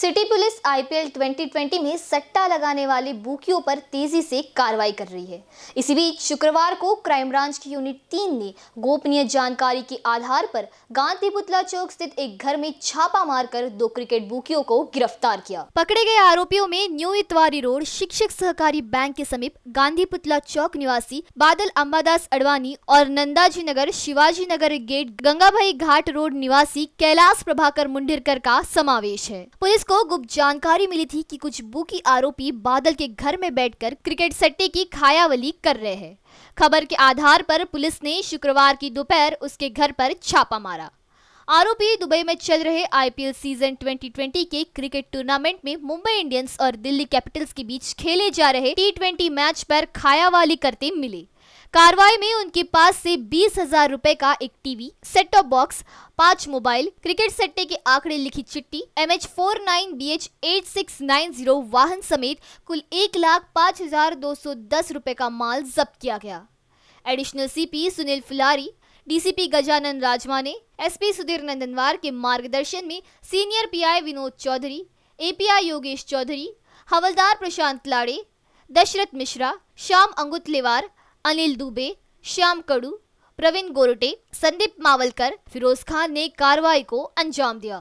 city police IPL 2020 में सट्टा लगाने वाले बुकियों पर तेजी से कार्रवाई कर रही है इसी बीच शुक्रवार को क्राइम ब्रांच की यूनिट तीन ने गोपनीय जानकारी के आधार पर गांधी पुतला चौक स्थित एक घर में छापा मारकर दो क्रिकेट बुकियों को गिरफ्तार किया पकड़े गए आरोपियों में न्यू इतवारी रोड शिक्षक सहकारी बैंक के समीप गांधी पुतला चौक निवासी बादल अम्बादास अडवाणी और नंदाजी नगर शिवाजी नगर गेट गंगा घाट रोड निवासी कैलाश प्रभाकर मुंडिरकर का समावेश है पुलिस को गुप्त जानकारी मिली थी कि कुछ बुकी आरोपी बादल के घर में बैठकर क्रिकेट सट्टे की खायावली कर रहे हैं खबर के आधार पर पुलिस ने शुक्रवार की दोपहर उसके घर पर छापा मारा आरोपी दुबई में चल रहे आईपीएल सीजन 2020 के क्रिकेट टूर्नामेंट में मुंबई इंडियंस और दिल्ली कैपिटल्स के बीच खेले जा रहे टी मैच पर खायावाली करते मिले कार्रवाई में उनके पास से बीस हजार रूपए का एक टीवी सेट टॉप बॉक्स पांच मोबाइल क्रिकेट सट्टे के आंकड़े लिखी चिट्ठी M H four nine B H eight six nine zero वाहन समेत कुल एक लाख पाँच हजार दो सौ दस रूपए का माल जब्त किया गया additional CP Sunil Phulari DCP Gajanan Rajmane SP Sudhir Nandanwar के मार्गदर्शन में senior PI Vinod Chaudhari API Yogesh Chaudhari हवलदार प्रशांत लाड़े दशरथ मिश्रा श्याम अंगुतलेवार अनिल दुबे श्याम कड़ू प्रवीण गोरटे संदीप मावलकर फिरोज खान ने कार्रवाई को अंजाम दिया